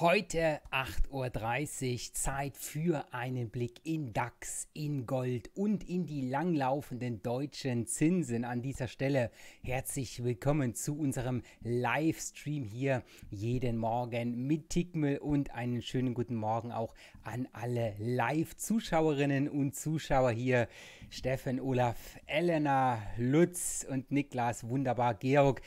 Heute 8.30 Uhr Zeit für einen Blick in DAX, in Gold und in die langlaufenden deutschen Zinsen. An dieser Stelle herzlich willkommen zu unserem Livestream hier jeden Morgen mit Tickmel und einen schönen guten Morgen auch an alle Live-Zuschauerinnen und Zuschauer hier. Steffen, Olaf, Elena, Lutz und Niklas, wunderbar, Georg.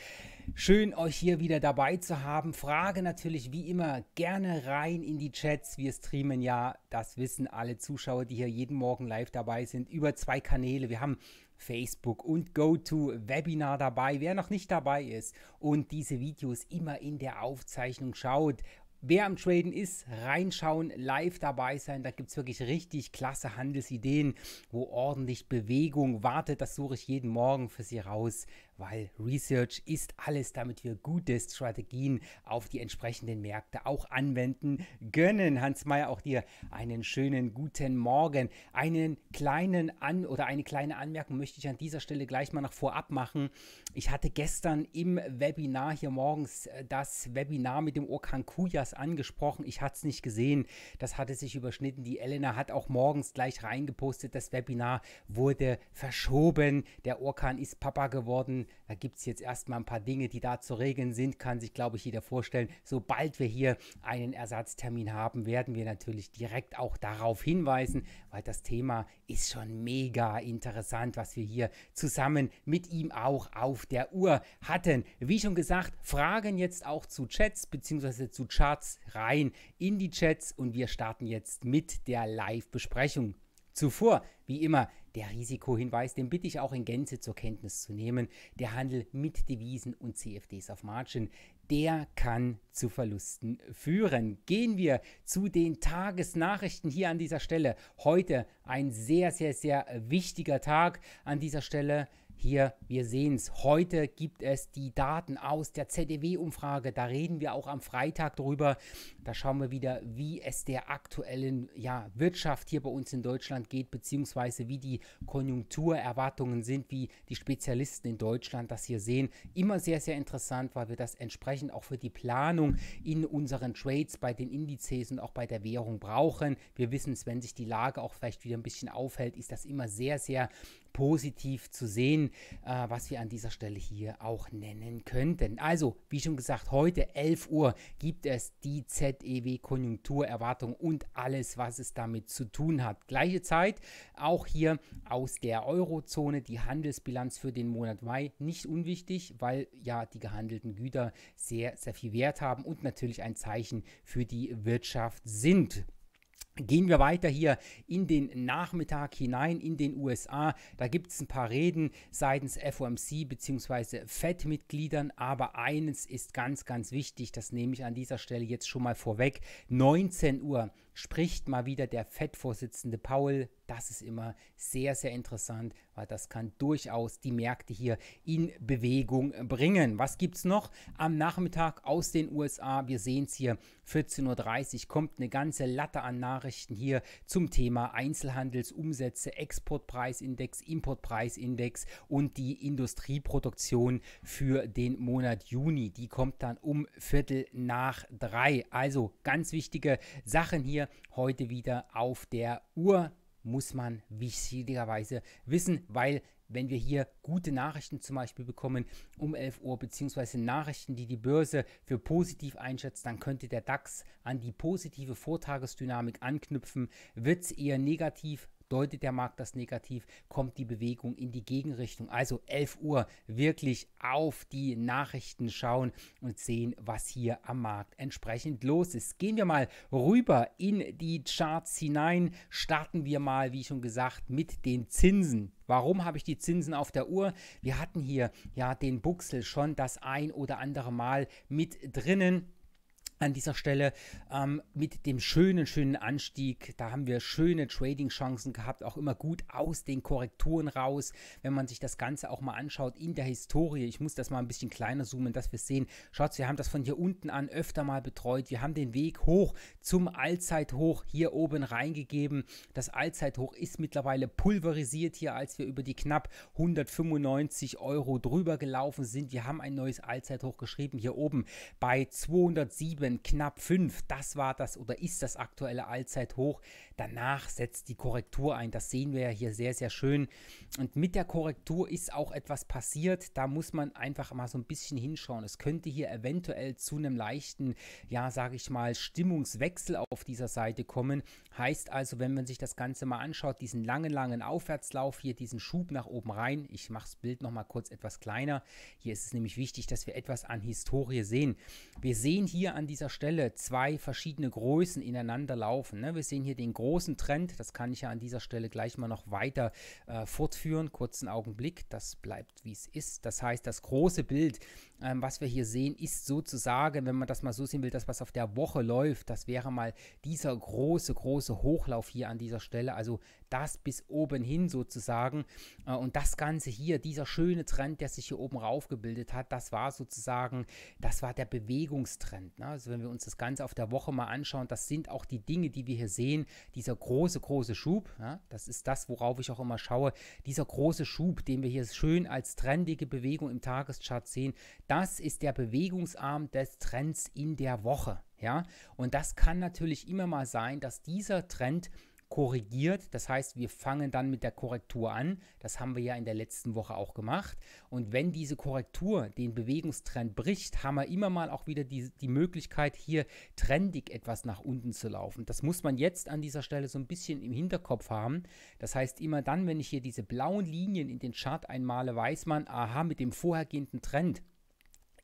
Schön, euch hier wieder dabei zu haben. Frage natürlich wie immer gerne rein in die Chats. Wir streamen ja, das wissen alle Zuschauer, die hier jeden Morgen live dabei sind, über zwei Kanäle. Wir haben Facebook und GoToWebinar dabei. Wer noch nicht dabei ist und diese Videos immer in der Aufzeichnung schaut, Wer am Traden ist, reinschauen, live dabei sein. Da gibt es wirklich richtig klasse Handelsideen, wo ordentlich Bewegung wartet. Das suche ich jeden Morgen für Sie raus weil Research ist alles, damit wir gute Strategien auf die entsprechenden Märkte auch anwenden können. Hans Mayer, auch dir einen schönen guten Morgen. Einen kleinen An- oder eine kleine Anmerkung möchte ich an dieser Stelle gleich mal noch vorab machen. Ich hatte gestern im Webinar hier morgens äh, das Webinar mit dem Orkan Kujas angesprochen. Ich hatte es nicht gesehen. Das hatte sich überschnitten. Die Elena hat auch morgens gleich reingepostet. Das Webinar wurde verschoben. Der Orkan ist Papa geworden da gibt es jetzt erstmal ein paar Dinge, die da zu regeln sind, kann sich, glaube ich, jeder vorstellen. Sobald wir hier einen Ersatztermin haben, werden wir natürlich direkt auch darauf hinweisen, weil das Thema ist schon mega interessant, was wir hier zusammen mit ihm auch auf der Uhr hatten. Wie schon gesagt, Fragen jetzt auch zu Chats bzw. zu Charts rein in die Chats und wir starten jetzt mit der Live-Besprechung. Zuvor, wie immer, der Risikohinweis, den bitte ich auch in Gänze zur Kenntnis zu nehmen. Der Handel mit Devisen und CFDs auf Margin, der kann zu Verlusten führen. Gehen wir zu den Tagesnachrichten hier an dieser Stelle. Heute ein sehr, sehr, sehr wichtiger Tag an dieser Stelle. Hier, wir sehen es, heute gibt es die Daten aus der ZDW-Umfrage. Da reden wir auch am Freitag drüber. Da schauen wir wieder, wie es der aktuellen ja, Wirtschaft hier bei uns in Deutschland geht, beziehungsweise wie die Konjunkturerwartungen sind, wie die Spezialisten in Deutschland das hier sehen. Immer sehr, sehr interessant, weil wir das entsprechend auch für die Planung in unseren Trades bei den Indizes und auch bei der Währung brauchen. Wir wissen es, wenn sich die Lage auch vielleicht wieder ein bisschen aufhält, ist das immer sehr, sehr positiv zu sehen, äh, was wir an dieser Stelle hier auch nennen könnten. Also, wie schon gesagt, heute 11 Uhr gibt es die ZEW Konjunkturerwartung und alles, was es damit zu tun hat. Gleiche Zeit auch hier aus der Eurozone die Handelsbilanz für den Monat Mai nicht unwichtig, weil ja die gehandelten Güter sehr, sehr viel Wert haben und natürlich ein Zeichen für die Wirtschaft sind. Gehen wir weiter hier in den Nachmittag hinein in den USA. Da gibt es ein paar Reden seitens FOMC bzw. FED-Mitgliedern, aber eines ist ganz, ganz wichtig, das nehme ich an dieser Stelle jetzt schon mal vorweg. 19 Uhr spricht mal wieder der FED-Vorsitzende Paul. Das ist immer sehr, sehr interessant, weil das kann durchaus die Märkte hier in Bewegung bringen. Was gibt es noch am Nachmittag aus den USA? Wir sehen es hier, 14.30 Uhr kommt eine ganze Latte an Nachrichten hier zum Thema Einzelhandelsumsätze, Exportpreisindex, Importpreisindex und die Industrieproduktion für den Monat Juni. Die kommt dann um Viertel nach drei. Also ganz wichtige Sachen hier heute wieder auf der Uhr. Muss man wichtigerweise wissen, weil wenn wir hier gute Nachrichten zum Beispiel bekommen um 11 Uhr, beziehungsweise Nachrichten, die die Börse für positiv einschätzt, dann könnte der DAX an die positive Vortagesdynamik anknüpfen. Wird es eher negativ, Deutet der Markt das negativ, kommt die Bewegung in die Gegenrichtung. Also 11 Uhr wirklich auf die Nachrichten schauen und sehen, was hier am Markt entsprechend los ist. Gehen wir mal rüber in die Charts hinein. Starten wir mal, wie schon gesagt, mit den Zinsen. Warum habe ich die Zinsen auf der Uhr? Wir hatten hier ja den Buchsel schon das ein oder andere Mal mit drinnen an dieser Stelle ähm, mit dem schönen, schönen Anstieg. Da haben wir schöne Trading-Chancen gehabt, auch immer gut aus den Korrekturen raus. Wenn man sich das Ganze auch mal anschaut in der Historie, ich muss das mal ein bisschen kleiner zoomen, dass wir sehen. Schaut, wir haben das von hier unten an öfter mal betreut. Wir haben den Weg hoch zum Allzeithoch hier oben reingegeben. Das Allzeithoch ist mittlerweile pulverisiert hier, als wir über die knapp 195 Euro drüber gelaufen sind. Wir haben ein neues Allzeithoch geschrieben hier oben bei 207. 7, knapp 5, das war das oder ist das aktuelle Allzeithoch. Danach setzt die Korrektur ein. Das sehen wir ja hier sehr, sehr schön. Und mit der Korrektur ist auch etwas passiert. Da muss man einfach mal so ein bisschen hinschauen. Es könnte hier eventuell zu einem leichten, ja, sage ich mal, Stimmungswechsel auf dieser Seite kommen. Heißt also, wenn man sich das Ganze mal anschaut, diesen langen, langen Aufwärtslauf hier, diesen Schub nach oben rein. Ich mache das Bild nochmal kurz etwas kleiner. Hier ist es nämlich wichtig, dass wir etwas an Historie sehen. Wir sehen hier an diesem dieser Stelle zwei verschiedene Größen ineinander laufen. Ne? Wir sehen hier den großen Trend, das kann ich ja an dieser Stelle gleich mal noch weiter äh, fortführen, kurzen Augenblick, das bleibt wie es ist. Das heißt, das große Bild, ähm, was wir hier sehen, ist sozusagen, wenn man das mal so sehen will, das, was auf der Woche läuft, das wäre mal dieser große, große Hochlauf hier an dieser Stelle, also das bis oben hin sozusagen. Äh, und das Ganze hier, dieser schöne Trend, der sich hier oben raufgebildet hat, das war sozusagen, das war der Bewegungstrend. Ne? Also wenn wir uns das Ganze auf der Woche mal anschauen, das sind auch die Dinge, die wir hier sehen. Dieser große, große Schub, ja? das ist das, worauf ich auch immer schaue. Dieser große Schub, den wir hier schön als trendige Bewegung im Tageschart sehen, das ist der Bewegungsarm des Trends in der Woche. Ja, und das kann natürlich immer mal sein, dass dieser Trend korrigiert. Das heißt, wir fangen dann mit der Korrektur an. Das haben wir ja in der letzten Woche auch gemacht. Und wenn diese Korrektur den Bewegungstrend bricht, haben wir immer mal auch wieder die, die Möglichkeit, hier trendig etwas nach unten zu laufen. Das muss man jetzt an dieser Stelle so ein bisschen im Hinterkopf haben. Das heißt, immer dann, wenn ich hier diese blauen Linien in den Chart einmale, weiß man, aha, mit dem vorhergehenden Trend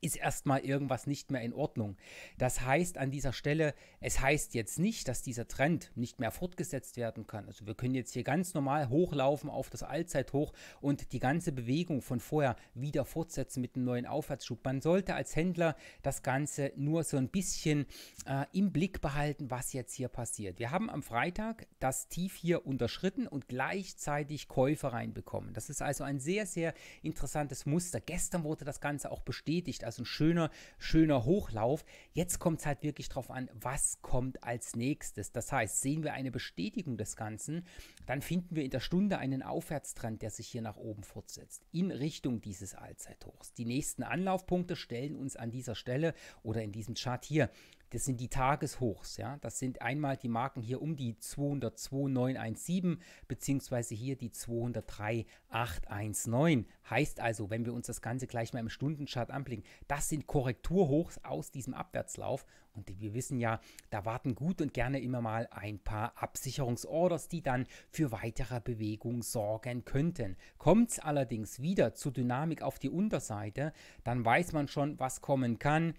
ist erstmal irgendwas nicht mehr in Ordnung. Das heißt an dieser Stelle, es heißt jetzt nicht, dass dieser Trend nicht mehr fortgesetzt werden kann. Also wir können jetzt hier ganz normal hochlaufen auf das Allzeithoch und die ganze Bewegung von vorher wieder fortsetzen mit einem neuen Aufwärtsschub. Man sollte als Händler das Ganze nur so ein bisschen äh, im Blick behalten, was jetzt hier passiert. Wir haben am Freitag das Tief hier unterschritten und gleichzeitig Käufer reinbekommen. Das ist also ein sehr, sehr interessantes Muster. Gestern wurde das Ganze auch bestätigt. Also also ein schöner, schöner Hochlauf. Jetzt kommt es halt wirklich drauf an, was kommt als nächstes. Das heißt, sehen wir eine Bestätigung des Ganzen, dann finden wir in der Stunde einen Aufwärtstrend, der sich hier nach oben fortsetzt, in Richtung dieses Allzeithochs. Die nächsten Anlaufpunkte stellen uns an dieser Stelle oder in diesem Chart hier das sind die Tageshochs. Ja? Das sind einmal die Marken hier um die 202,917 beziehungsweise hier die 203,819. Heißt also, wenn wir uns das Ganze gleich mal im Stundenchart anblicken, das sind Korrekturhochs aus diesem Abwärtslauf und wir wissen ja, da warten gut und gerne immer mal ein paar Absicherungsorders, die dann für weitere Bewegung sorgen könnten. Kommt es allerdings wieder zur Dynamik auf die Unterseite, dann weiß man schon, was kommen kann.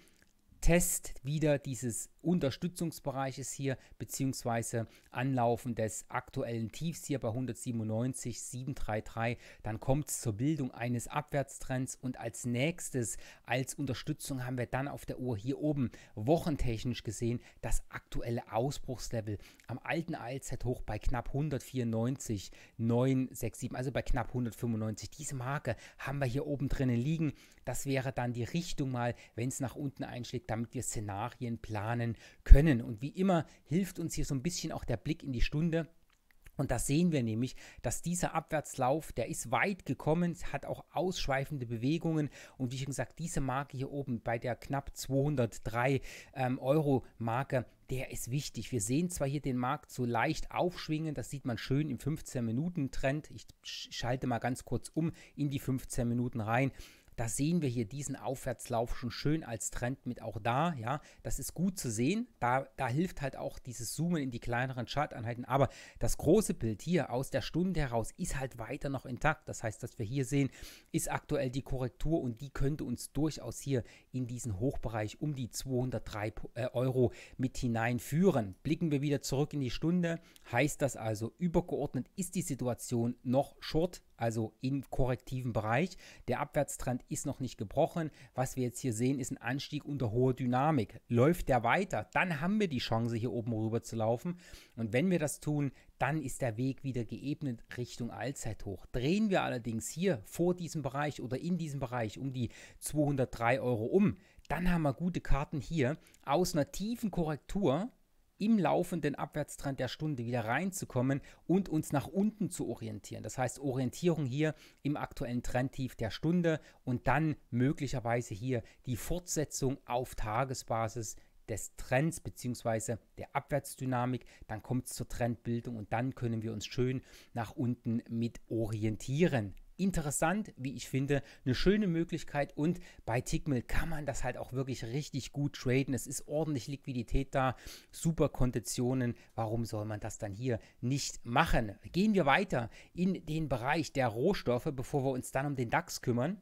Test wieder dieses Unterstützungsbereiches hier, beziehungsweise Anlaufen des aktuellen Tiefs hier bei 197,733, dann kommt es zur Bildung eines Abwärtstrends und als nächstes als Unterstützung haben wir dann auf der Uhr hier oben wochentechnisch gesehen das aktuelle Ausbruchslevel am alten ALZ-Hoch bei knapp 194,967, also bei knapp 195. Diese Marke haben wir hier oben drinnen liegen. Das wäre dann die Richtung mal, wenn es nach unten einschlägt, damit wir Szenarien planen, können. Und wie immer hilft uns hier so ein bisschen auch der Blick in die Stunde. Und da sehen wir nämlich, dass dieser Abwärtslauf, der ist weit gekommen, hat auch ausschweifende Bewegungen. Und wie schon gesagt, diese Marke hier oben bei der knapp 203 ähm, Euro Marke, der ist wichtig. Wir sehen zwar hier den Markt so leicht aufschwingen, das sieht man schön im 15-Minuten-Trend. Ich schalte mal ganz kurz um in die 15 Minuten rein. Da sehen wir hier diesen Aufwärtslauf schon schön als Trend mit auch da. Ja, das ist gut zu sehen. Da, da hilft halt auch dieses Zoomen in die kleineren Charteinheiten. Aber das große Bild hier aus der Stunde heraus ist halt weiter noch intakt. Das heißt, dass wir hier sehen, ist aktuell die Korrektur und die könnte uns durchaus hier in diesen Hochbereich um die 203 äh, Euro mit hineinführen. Blicken wir wieder zurück in die Stunde. Heißt das also, übergeordnet ist die Situation noch short also im korrektiven Bereich. Der Abwärtstrend ist noch nicht gebrochen. Was wir jetzt hier sehen, ist ein Anstieg unter hoher Dynamik. Läuft der weiter, dann haben wir die Chance, hier oben rüber zu laufen. Und wenn wir das tun, dann ist der Weg wieder geebnet Richtung Allzeithoch. Drehen wir allerdings hier vor diesem Bereich oder in diesem Bereich um die 203 Euro um, dann haben wir gute Karten hier aus einer tiefen Korrektur im laufenden Abwärtstrend der Stunde wieder reinzukommen und uns nach unten zu orientieren. Das heißt Orientierung hier im aktuellen Trendtief der Stunde und dann möglicherweise hier die Fortsetzung auf Tagesbasis des Trends bzw. der Abwärtsdynamik, dann kommt es zur Trendbildung und dann können wir uns schön nach unten mit orientieren interessant, wie ich finde, eine schöne Möglichkeit und bei Tickmill kann man das halt auch wirklich richtig gut traden. Es ist ordentlich Liquidität da, super Konditionen. Warum soll man das dann hier nicht machen? Gehen wir weiter in den Bereich der Rohstoffe, bevor wir uns dann um den DAX kümmern.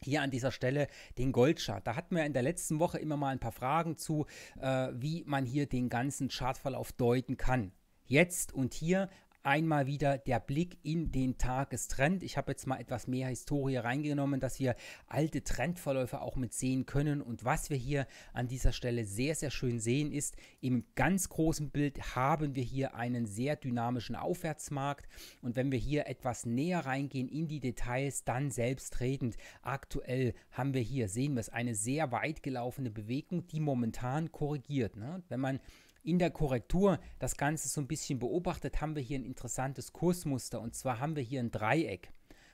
Hier an dieser Stelle den Goldchart. Da hatten wir in der letzten Woche immer mal ein paar Fragen zu, äh, wie man hier den ganzen Chartverlauf deuten kann jetzt und hier einmal wieder der Blick in den Tagestrend. Ich habe jetzt mal etwas mehr Historie reingenommen, dass wir alte Trendverläufe auch mit sehen können. Und was wir hier an dieser Stelle sehr, sehr schön sehen, ist, im ganz großen Bild haben wir hier einen sehr dynamischen Aufwärtsmarkt. Und wenn wir hier etwas näher reingehen in die Details, dann selbstredend. Aktuell haben wir hier, sehen wir es, eine sehr weit gelaufene Bewegung, die momentan korrigiert. Ne? Wenn man in der Korrektur das Ganze so ein bisschen beobachtet, haben wir hier ein interessantes Kursmuster. Und zwar haben wir hier ein Dreieck.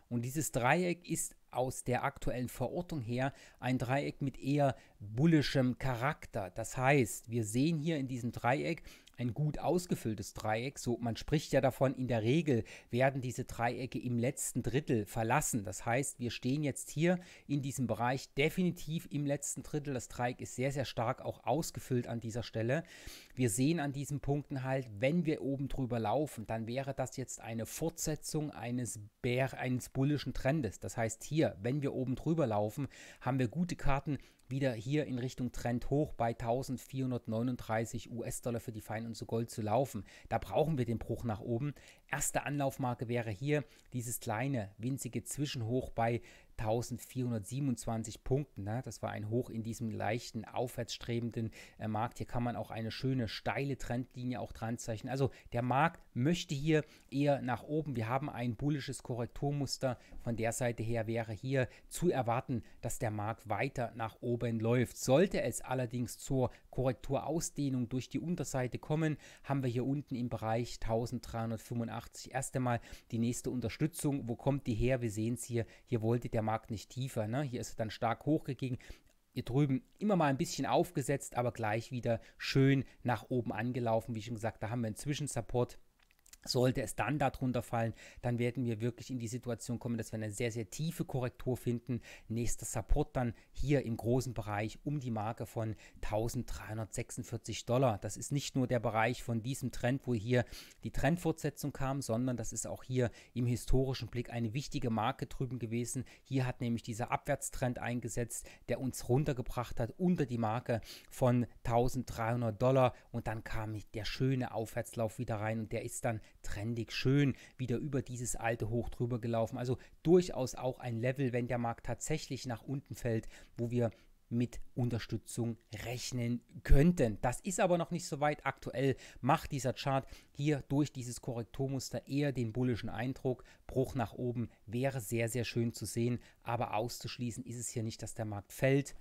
Und dieses Dreieck ist aus der aktuellen Verortung her ein Dreieck mit eher bullischem Charakter. Das heißt, wir sehen hier in diesem Dreieck ein gut ausgefülltes Dreieck, so man spricht ja davon, in der Regel werden diese Dreiecke im letzten Drittel verlassen. Das heißt, wir stehen jetzt hier in diesem Bereich definitiv im letzten Drittel. Das Dreieck ist sehr, sehr stark auch ausgefüllt an dieser Stelle. Wir sehen an diesen Punkten halt, wenn wir oben drüber laufen, dann wäre das jetzt eine Fortsetzung eines, Bär, eines bullischen Trendes. Das heißt hier, wenn wir oben drüber laufen, haben wir gute Karten, wieder hier in Richtung Trend hoch bei 1439 US-Dollar für die Fein und so Gold zu laufen. Da brauchen wir den Bruch nach oben. Erste Anlaufmarke wäre hier dieses kleine, winzige Zwischenhoch bei 1427 Punkten. Ne? Das war ein Hoch in diesem leichten, aufwärtsstrebenden äh, Markt. Hier kann man auch eine schöne, steile Trendlinie auch dran zeichnen. Also der Markt möchte hier eher nach oben. Wir haben ein bullisches Korrekturmuster. Von der Seite her wäre hier zu erwarten, dass der Markt weiter nach oben läuft. Sollte es allerdings zur Korrekturausdehnung durch die Unterseite kommen, haben wir hier unten im Bereich 1385 erst einmal die nächste Unterstützung. Wo kommt die her? Wir sehen es hier. Hier wollte der Markt nicht tiefer. Ne? Hier ist er dann stark hochgegangen. Hier drüben immer mal ein bisschen aufgesetzt, aber gleich wieder schön nach oben angelaufen. Wie schon gesagt, da haben wir einen Zwischensupport sollte es dann darunter fallen, dann werden wir wirklich in die Situation kommen, dass wir eine sehr, sehr tiefe Korrektur finden. Nächster Support dann hier im großen Bereich um die Marke von 1346 Dollar. Das ist nicht nur der Bereich von diesem Trend, wo hier die Trendfortsetzung kam, sondern das ist auch hier im historischen Blick eine wichtige Marke drüben gewesen. Hier hat nämlich dieser Abwärtstrend eingesetzt, der uns runtergebracht hat unter die Marke von 1300 Dollar. Und dann kam der schöne Aufwärtslauf wieder rein und der ist dann trendig schön wieder über dieses alte Hoch drüber gelaufen. Also durchaus auch ein Level, wenn der Markt tatsächlich nach unten fällt, wo wir mit Unterstützung rechnen könnten. Das ist aber noch nicht so weit. Aktuell macht dieser Chart hier durch dieses Korrekturmuster eher den bullischen Eindruck. Bruch nach oben wäre sehr, sehr schön zu sehen, aber auszuschließen ist es hier nicht, dass der Markt fällt,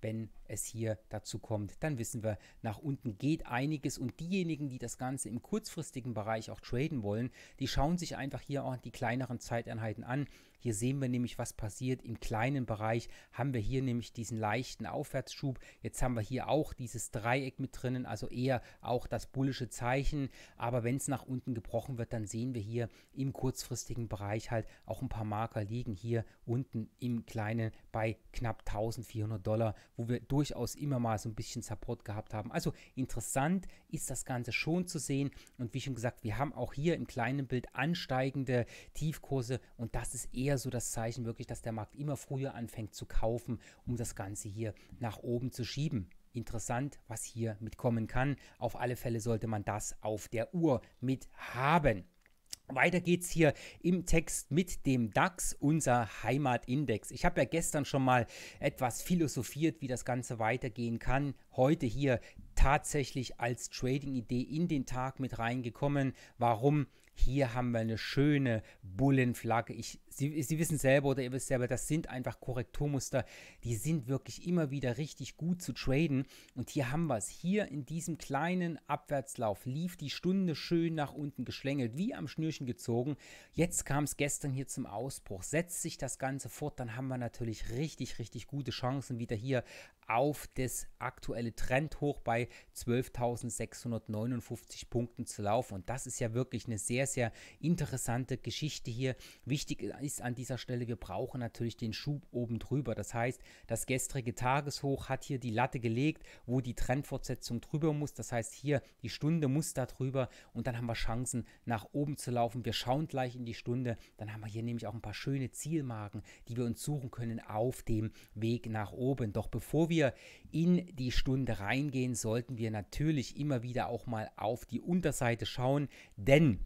wenn es hier dazu kommt, dann wissen wir, nach unten geht einiges und diejenigen, die das Ganze im kurzfristigen Bereich auch traden wollen, die schauen sich einfach hier auch die kleineren Zeiteinheiten an. Hier sehen wir nämlich, was passiert. Im kleinen Bereich haben wir hier nämlich diesen leichten Aufwärtsschub. Jetzt haben wir hier auch dieses Dreieck mit drinnen, also eher auch das bullische Zeichen. Aber wenn es nach unten gebrochen wird, dann sehen wir hier im kurzfristigen Bereich halt auch ein paar Marker liegen hier unten im kleinen bei knapp 1400 Dollar, wo wir durch durchaus immer mal so ein bisschen Support gehabt haben. Also interessant ist das Ganze schon zu sehen. Und wie schon gesagt, wir haben auch hier im kleinen Bild ansteigende Tiefkurse. Und das ist eher so das Zeichen wirklich, dass der Markt immer früher anfängt zu kaufen, um das Ganze hier nach oben zu schieben interessant, was hier mitkommen kann. Auf alle Fälle sollte man das auf der Uhr mit haben. Weiter geht's hier im Text mit dem DAX, unser Heimatindex. Ich habe ja gestern schon mal etwas philosophiert, wie das Ganze weitergehen kann. Heute hier tatsächlich als Trading-Idee in den Tag mit reingekommen. Warum? Hier haben wir eine schöne Bullenflagge. Ich Sie, Sie wissen selber oder ihr wisst selber, das sind einfach Korrekturmuster, die sind wirklich immer wieder richtig gut zu traden. Und hier haben wir es. Hier in diesem kleinen Abwärtslauf lief die Stunde schön nach unten geschlängelt, wie am Schnürchen gezogen. Jetzt kam es gestern hier zum Ausbruch. Setzt sich das Ganze fort, dann haben wir natürlich richtig, richtig gute Chancen wieder hier auf das aktuelle Trendhoch bei 12.659 Punkten zu laufen. Und das ist ja wirklich eine sehr, sehr interessante Geschichte hier. Wichtig ist ist an dieser Stelle, wir brauchen natürlich den Schub oben drüber. Das heißt, das gestrige Tageshoch hat hier die Latte gelegt, wo die Trendfortsetzung drüber muss. Das heißt, hier die Stunde muss da drüber und dann haben wir Chancen, nach oben zu laufen. Wir schauen gleich in die Stunde. Dann haben wir hier nämlich auch ein paar schöne Zielmarken, die wir uns suchen können auf dem Weg nach oben. Doch bevor wir in die Stunde reingehen, sollten wir natürlich immer wieder auch mal auf die Unterseite schauen, denn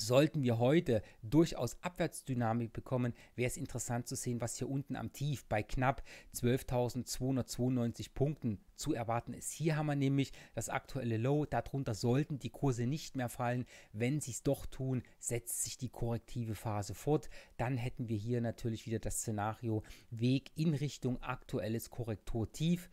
sollten wir heute durchaus Abwärtsdynamik bekommen, wäre es interessant zu sehen, was hier unten am Tief bei knapp 12.292 Punkten zu erwarten ist. Hier haben wir nämlich das aktuelle Low, darunter sollten die Kurse nicht mehr fallen. Wenn sie es doch tun, setzt sich die korrektive Phase fort. Dann hätten wir hier natürlich wieder das Szenario Weg in Richtung aktuelles Korrekturtief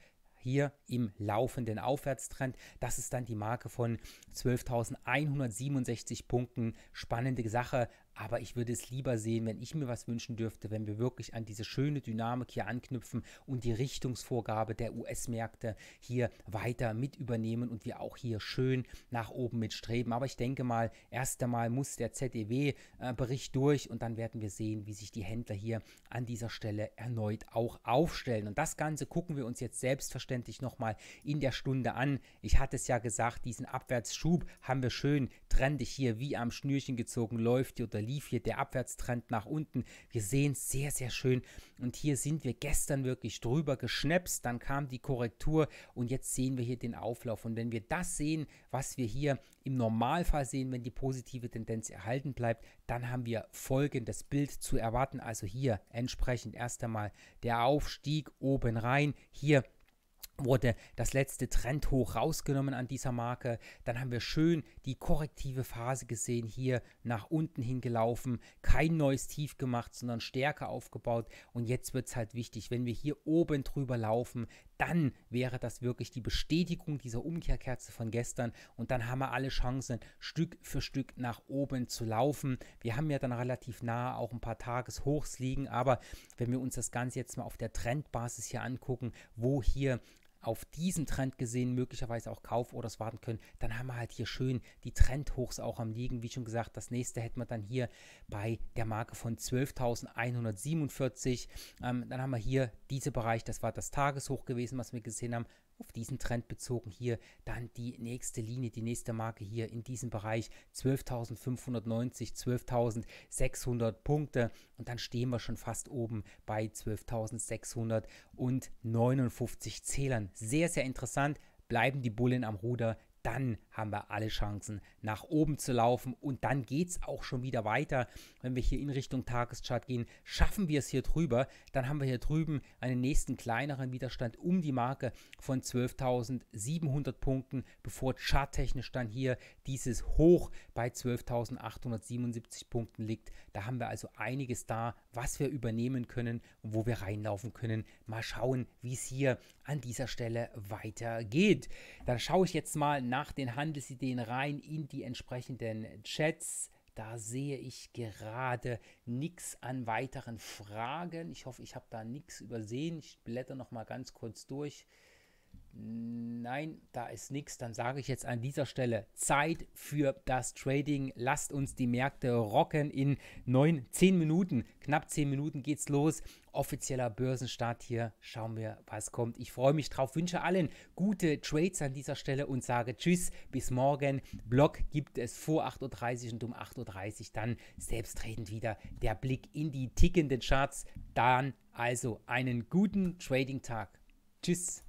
hier im laufenden Aufwärtstrend. Das ist dann die Marke von 12.167 Punkten. Spannende Sache aber ich würde es lieber sehen, wenn ich mir was wünschen dürfte, wenn wir wirklich an diese schöne Dynamik hier anknüpfen und die Richtungsvorgabe der US-Märkte hier weiter mit übernehmen und wir auch hier schön nach oben mitstreben. Aber ich denke mal, erst einmal muss der ZEW-Bericht äh, durch und dann werden wir sehen, wie sich die Händler hier an dieser Stelle erneut auch aufstellen. Und das Ganze gucken wir uns jetzt selbstverständlich nochmal in der Stunde an. Ich hatte es ja gesagt, diesen Abwärtsschub haben wir schön trendig hier wie am Schnürchen gezogen, läuft hier oder lief hier der Abwärtstrend nach unten. Wir sehen es sehr, sehr schön. Und hier sind wir gestern wirklich drüber geschnäpst. Dann kam die Korrektur und jetzt sehen wir hier den Auflauf. Und wenn wir das sehen, was wir hier im Normalfall sehen, wenn die positive Tendenz erhalten bleibt, dann haben wir folgendes Bild zu erwarten. Also hier entsprechend erst einmal der Aufstieg oben rein. Hier wurde das letzte Trendhoch rausgenommen an dieser Marke. Dann haben wir schön die korrektive Phase gesehen, hier nach unten hingelaufen, kein neues Tief gemacht, sondern stärker aufgebaut. Und jetzt wird es halt wichtig, wenn wir hier oben drüber laufen, dann wäre das wirklich die Bestätigung dieser Umkehrkerze von gestern. Und dann haben wir alle Chancen, Stück für Stück nach oben zu laufen. Wir haben ja dann relativ nah auch ein paar Tageshochs liegen. Aber wenn wir uns das Ganze jetzt mal auf der Trendbasis hier angucken, wo hier auf diesen Trend gesehen möglicherweise auch Kauforders warten können, dann haben wir halt hier schön die Trendhochs auch am liegen. Wie schon gesagt, das nächste hätten wir dann hier bei der Marke von 12.147. Ähm, dann haben wir hier diese Bereich, das war das Tageshoch gewesen, was wir gesehen haben, auf diesen Trend bezogen hier dann die nächste Linie, die nächste Marke hier in diesem Bereich 12.590, 12.600 Punkte und dann stehen wir schon fast oben bei 12.659 Zählern. Sehr, sehr interessant. Bleiben die Bullen am Ruder, dann haben wir alle Chancen, nach oben zu laufen. Und dann geht es auch schon wieder weiter. Wenn wir hier in Richtung Tageschart gehen, schaffen wir es hier drüber. Dann haben wir hier drüben einen nächsten kleineren Widerstand um die Marke von 12.700 Punkten, bevor charttechnisch dann hier dieses Hoch bei 12.877 Punkten liegt. Da haben wir also einiges da, was wir übernehmen können und wo wir reinlaufen können. Mal schauen, wie es hier an dieser Stelle weitergeht. Dann schaue ich jetzt mal nach nach den Handelsideen rein in die entsprechenden Chats. Da sehe ich gerade nichts an weiteren Fragen. Ich hoffe, ich habe da nichts übersehen. Ich blätter noch mal ganz kurz durch. Nein, da ist nichts. Dann sage ich jetzt an dieser Stelle Zeit für das Trading. Lasst uns die Märkte rocken in neun, zehn Minuten. Knapp zehn Minuten geht's los. Offizieller Börsenstart hier. Schauen wir, was kommt. Ich freue mich drauf. Wünsche allen gute Trades an dieser Stelle und sage Tschüss. Bis morgen. Blog gibt es vor 8.30 Uhr und um 8.30 Uhr dann selbstredend wieder der Blick in die tickenden Charts. Dann also einen guten Trading-Tag. Tschüss.